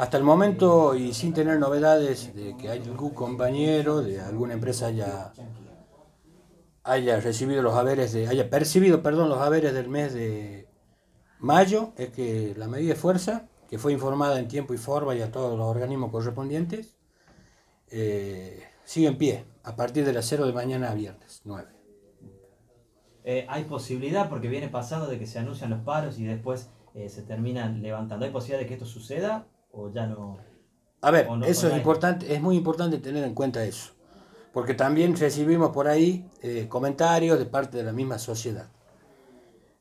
Hasta el momento y sin tener novedades de que algún compañero de alguna empresa haya, haya recibido los haberes de, haya percibido perdón, los haberes del mes de mayo, es que la medida de fuerza, que fue informada en tiempo y forma y a todos los organismos correspondientes, eh, sigue en pie a partir de las 0 de mañana a viernes 9. Eh, hay posibilidad, porque viene pasado de que se anuncian los paros y después eh, se terminan levantando. ¿Hay posibilidad de que esto suceda o ya no. A ver, eso es importante, es muy importante tener en cuenta eso, porque también recibimos por ahí eh, comentarios de parte de la misma sociedad.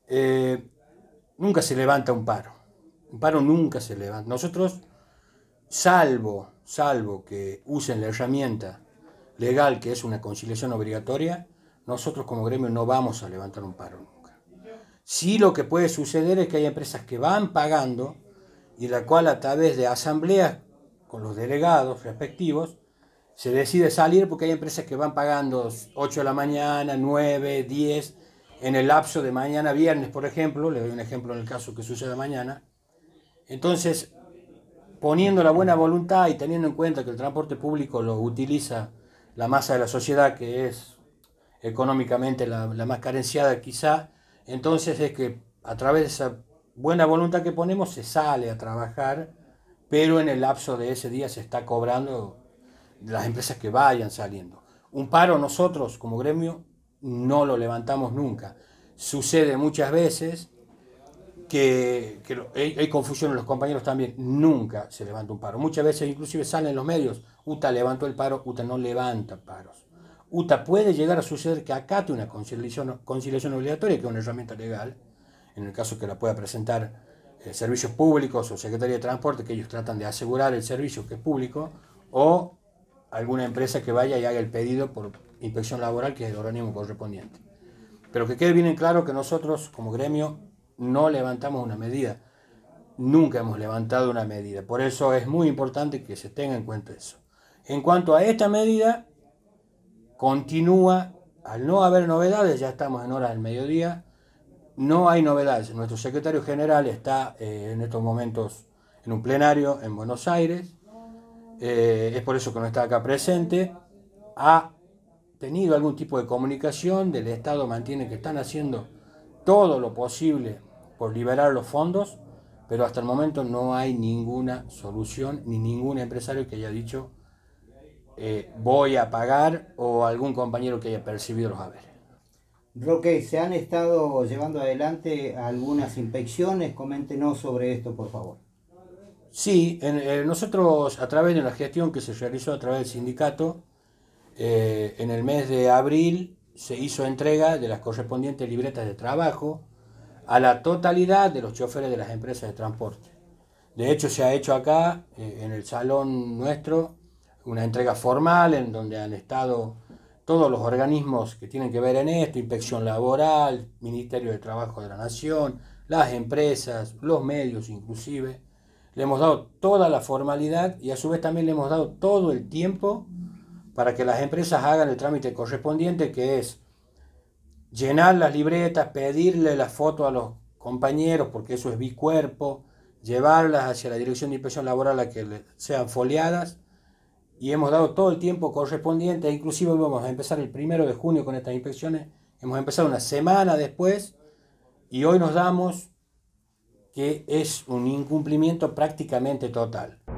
Eh, nunca se levanta un paro, un paro nunca se levanta. Nosotros, salvo, salvo que usen la herramienta legal que es una conciliación obligatoria, nosotros como gremio no vamos a levantar un paro nunca. Sí lo que puede suceder es que hay empresas que van pagando, y la cual a través de asambleas con los delegados respectivos se decide salir porque hay empresas que van pagando 8 de la mañana, 9, 10, en el lapso de mañana viernes, por ejemplo, le doy un ejemplo en el caso que sucede mañana. Entonces, poniendo la buena voluntad y teniendo en cuenta que el transporte público lo utiliza la masa de la sociedad, que es económicamente la, la más carenciada quizá, entonces es que a través de esa buena voluntad que ponemos se sale a trabajar, pero en el lapso de ese día se está cobrando las empresas que vayan saliendo. Un paro nosotros como gremio no lo levantamos nunca. Sucede muchas veces que, hay, confusión en los compañeros también. Nunca se levanta un paro. Muchas veces inclusive salen los medios. UTA levantó el paro, UTA no levanta paros. UTA puede llegar a suceder que acate una conciliación, conciliación obligatoria, que es una herramienta legal, en el caso que la pueda presentar eh, servicios públicos o Secretaría de Transporte, que ellos tratan de asegurar el servicio que es público, o alguna empresa que vaya y haga el pedido por inspección laboral, que es el organismo correspondiente. Pero que quede bien claro que nosotros como gremio no levantamos una medida, nunca hemos levantado una medida, por eso es muy importante que se tenga en cuenta eso. En cuanto a esta medida, continúa, al no haber novedades, ya estamos en hora del mediodía, no hay novedades. Nuestro secretario general está eh, en estos momentos en un plenario en Buenos Aires. Eh, es por eso que no está acá presente. Ha tenido algún tipo de comunicación del Estado, mantiene que están haciendo todo lo posible por liberar los fondos, pero hasta el momento no hay ninguna solución ni ningún empresario que haya dicho eh, voy a pagar o algún compañero que haya percibido los haberes. Roque, ¿se han estado llevando adelante algunas inspecciones? Coméntenos sobre esto, por favor. Sí, eh, nosotros a través de la gestión que se realizó a través del sindicato, eh, en el mes de abril se hizo entrega de las correspondientes libretas de trabajo a la totalidad de los choferes de las empresas de transporte. De hecho, se ha hecho acá, eh, en el salón nuestro, una entrega formal en donde han estado todos los organismos que tienen que ver en esto, inspección laboral, Ministerio de Trabajo de la Nación, las empresas, los medios inclusive, le hemos dado toda la formalidad y a su vez también le hemos dado todo el tiempo para que las empresas hagan el trámite correspondiente, que es llenar las libretas, pedirle la foto a los compañeros, porque eso es bicuerpo, llevarlas hacia la Dirección de Inspección Laboral a que sean foliadas y hemos dado todo el tiempo correspondiente, e inclusive vamos a empezar el primero de junio con estas inspecciones, hemos empezado una semana después y hoy nos damos que es un incumplimiento prácticamente total.